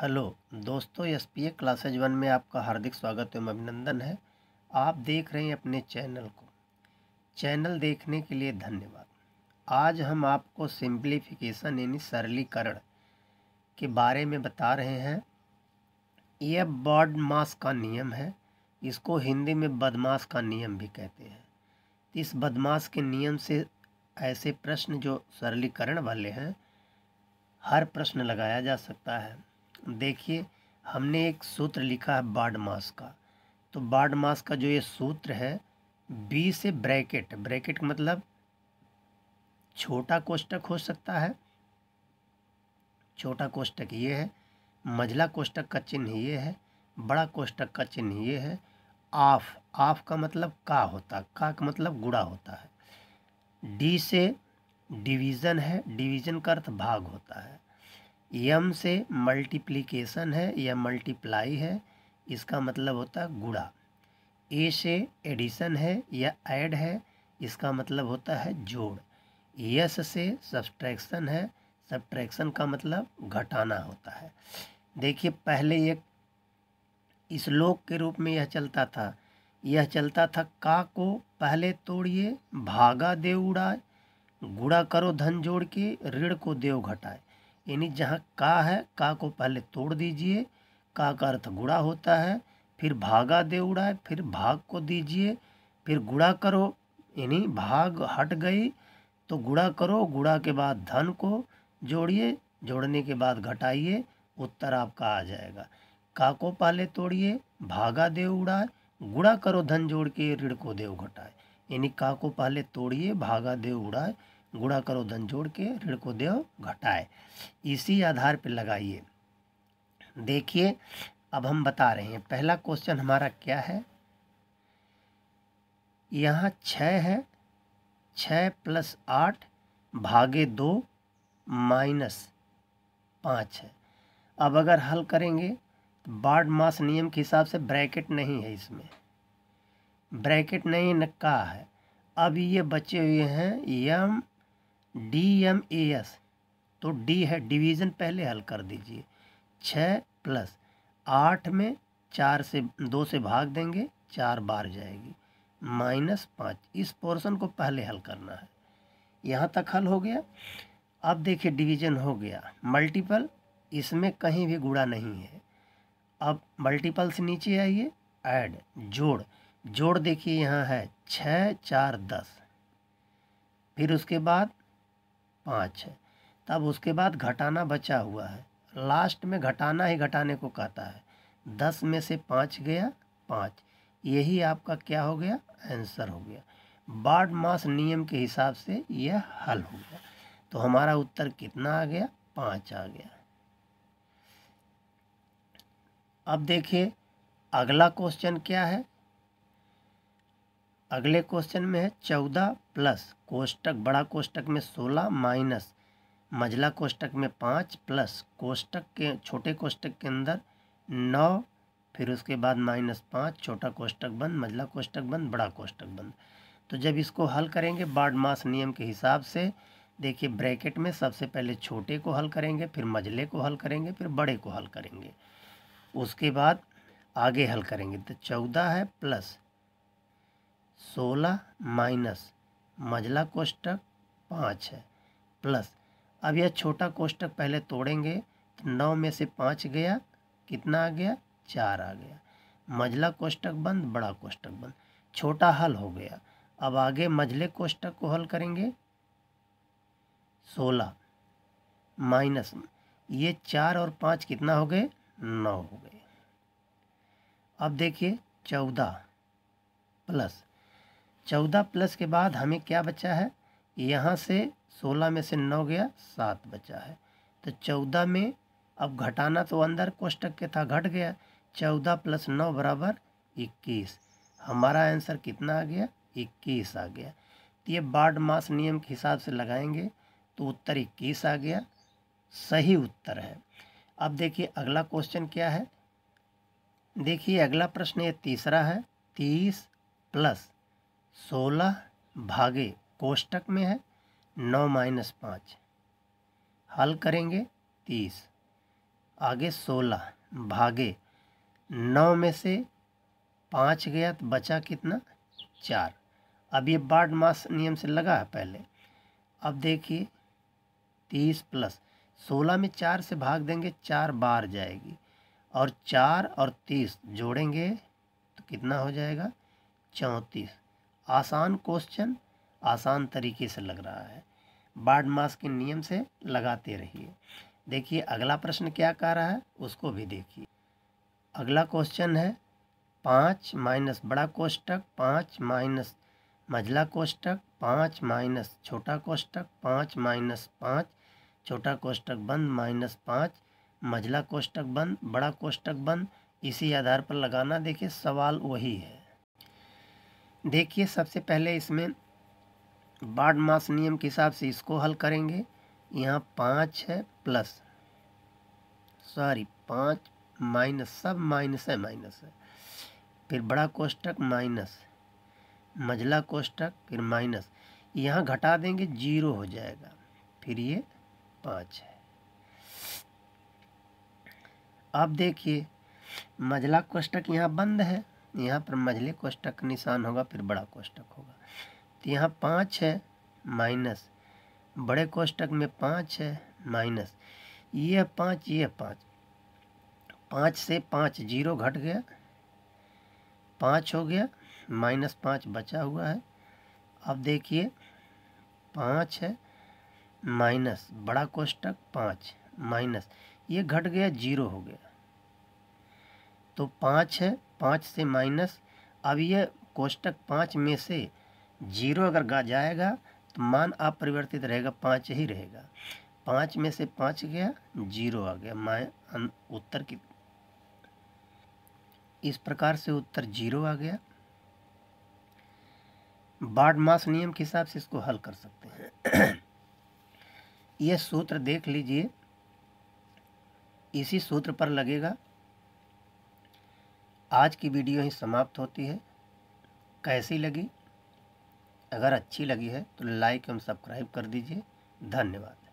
hello दोस्तों S P A classes one में आपका हार्दिक स्वागत एवं अभिनंदन है आप देख रहे हैं अपने चैनल को चैनल देखने के लिए धन्यवाद आज हम आपको सिंप्लीफिकेशन यानी सरलीकरण के बारे में बता रहे हैं यह बॉड मास का नियम है इसको हिंदी में बदमाश का नियम भी कहते हैं इस बदमाश के नियम से ऐसे प्रश्न जो सरलीकरण वाले हैं हर प्रश्न लगाया जा सकता है देखिए हमने एक सूत्र लिखा है बाड मास का तो बाड मास का जो ये सूत्र है बी से ब्रैकेट ब्रैकेट मतलब छोटा कोष्टक हो सकता है छोटा कोष्टक ये है मझला कोष्टक का चिन्ह ये है बड़ा कोष्टक का चिन्ह ये है आफ आफ का मतलब का होता का का मतलब गुड़ा होता है डी से डिवीज़न है डिवीज़न का अर्थ भाग होता है यम से मल्टीप्लिकेशन है या मल्टीप्लाई है इसका मतलब होता है गुड़ा ए से एडिशन है या ऐड है इसका मतलब होता है जोड़ यस से सब्सट्रैक्शन है सब्ट्रैक्शन का मतलब घटाना होता है देखिए पहले एक श्लोक के रूप में यह चलता था यह चलता था का को पहले तोड़िए भागा देव उड़ाए गुड़ा करो धन जोड़ के ऋण को देव घटाए यानी जहाँ का है का को पहले तोड़ दीजिए का का अर्थ गुड़ा होता है फिर भागा दे उड़ाए फिर भाग को दीजिए फिर गुड़ा करो यानी भाग हट गई तो गुड़ा करो गुड़ा के बाद धन को जोड़िए जोड़ने के बाद घटाइए उत्तर आपका आ जाएगा का को पहले तोड़िए भागा देव उड़ाए गुड़ा करो धन जोड़ के ऋण को देव घटाए यानी का को पहले तोड़िए भागा देव उड़ाए गुणा करो धन जोड़ के ऋण को देव घटाए इसी आधार पर लगाइए देखिए अब हम बता रहे हैं पहला क्वेश्चन हमारा क्या है यहाँ छः है छ प्लस आठ भागे दो माइनस पाँच है अब अगर हल करेंगे तो बाढ़ मास नियम के हिसाब से ब्रैकेट नहीं है इसमें ब्रैकेट नहीं नक्का है अब ये बचे हुए हैं यम डी एम ए एस तो डी है डिवीज़न पहले हल कर दीजिए छ प्लस आठ में चार से दो से भाग देंगे चार बार जाएगी माइनस पाँच इस पोर्शन को पहले हल करना है यहाँ तक हल हो गया अब देखिए डिवीजन हो गया मल्टीपल इसमें कहीं भी गुड़ा नहीं है अब मल्टीपल से नीचे आइए ऐड जोड़ जोड़ देखिए यहाँ है छः चार दस फिर उसके बाद पाँच है तब उसके बाद घटाना बचा हुआ है लास्ट में घटाना ही घटाने को कहता है दस में से पाँच गया पाँच यही आपका क्या हो गया आंसर हो गया बाड मास नियम के हिसाब से यह हल हो गया तो हमारा उत्तर कितना आ गया पाँच आ गया अब देखिए अगला क्वेश्चन क्या है अगले क्वेश्चन में है चौदह प्लस कोष्टक बड़ा कोष्टक में सोलह माइनस मझला कोष्टक में पाँच प्लस कोष्टक के छोटे कोष्टक के अंदर नौ फिर उसके बाद माइनस पाँच छोटा कोष्टक बंद मझला कोष्टक बंद बड़ा कोष्टक बंद तो जब इसको हल करेंगे बाड मास नियम के हिसाब से देखिए ब्रैकेट में सबसे पहले छोटे को हल करेंगे फिर मझले को हल करेंगे फिर बड़े को हल करेंगे उसके बाद आगे हल करेंगे तो चौदह है प्लस सोलह माइनस मझला कोष्टक पाँच है प्लस अब यह छोटा कोष्टक पहले तोड़ेंगे तो नौ में से पाँच गया कितना आ गया चार आ गया मझला कोष्टक बंद बड़ा कोष्टक बंद छोटा हल हो गया अब आगे मझले कोष्टक को हल करेंगे सोलह माइनस ये चार और पाँच कितना हो गए नौ हो गए अब देखिए चौदह प्लस चौदह प्लस के बाद हमें क्या बचा है यहाँ से सोलह में से नौ गया सात बचा है तो चौदह में अब घटाना तो अंदर कोष्टक के था घट गया चौदह प्लस नौ बराबर इक्कीस हमारा आंसर कितना आ गया इक्कीस आ गया तो ये बाढ़ मास नियम के हिसाब से लगाएंगे तो उत्तर इक्कीस आ गया सही उत्तर है अब देखिए अगला क्वेश्चन क्या है देखिए अगला प्रश्न ये तीसरा है तीस प्लस सोलह भागे कोष्टक में है नौ माइनस पाँच हल करेंगे तीस आगे सोलह भागे नौ में से पाँच गया तो बचा कितना चार अब ये बाढ़ मास नियम से लगा है पहले अब देखिए तीस प्लस सोलह में चार से भाग देंगे चार बार जाएगी और चार और तीस जोड़ेंगे तो कितना हो जाएगा चौंतीस आसान क्वेश्चन आसान तरीके से लग रहा है बाढ़ मास के नियम से लगाते रहिए देखिए अगला प्रश्न क्या कह रहा है उसको भी देखिए अगला क्वेश्चन है पाँच माइनस बड़ा कोष्टक पाँच माइनस मझला कोष्टक पाँच माइनस छोटा कोष्टक पाँच माइनस पाँच छोटा कोष्टक बंद माइनस पाँच मझला कोष्टक बंद बड़ा कोष्टक बंद इसी आधार पर लगाना देखिए सवाल वही है देखिए सबसे पहले इसमें बाड मास नियम के हिसाब से इसको हल करेंगे यहाँ पाँच है प्लस सॉरी पाँच माइनस सब माइनस है माइनस है फिर बड़ा कोष्टक माइनस मझला कोष्टक फिर माइनस यहाँ घटा देंगे जीरो हो जाएगा फिर ये पाँच है अब देखिए मझला कोष्टक यहाँ बंद है तो यहाँ पर मझले कोष्टक निशान होगा फिर बड़ा कोष्टक होगा तो यहाँ पाँच है माइनस बड़े कोष्टक में पाँच है माइनस ये पाँच ये पाँच पाँच से पाँच जीरो घट गया पाँच हो गया माइनस पाँच बचा हुआ है अब देखिए पाँच है माइनस बड़ा कोष्टक पाँच माइनस ये घट गया जीरो हो गया तो पाँच है पाँच से माइनस अब यह कोष्टक पाँच में से जीरो अगर गा जाएगा तो मान अपरिवर्तित रहेगा पाँच ही रहेगा पाँच में से पाँच गया जीरो आ गया माए उत्तर की इस प्रकार से उत्तर जीरो आ गया बाढ़ मास नियम के हिसाब से इसको हल कर सकते हैं यह सूत्र देख लीजिए इसी सूत्र पर लगेगा आज की वीडियो ही समाप्त होती है कैसी लगी अगर अच्छी लगी है तो लाइक एवं सब्सक्राइब कर दीजिए धन्यवाद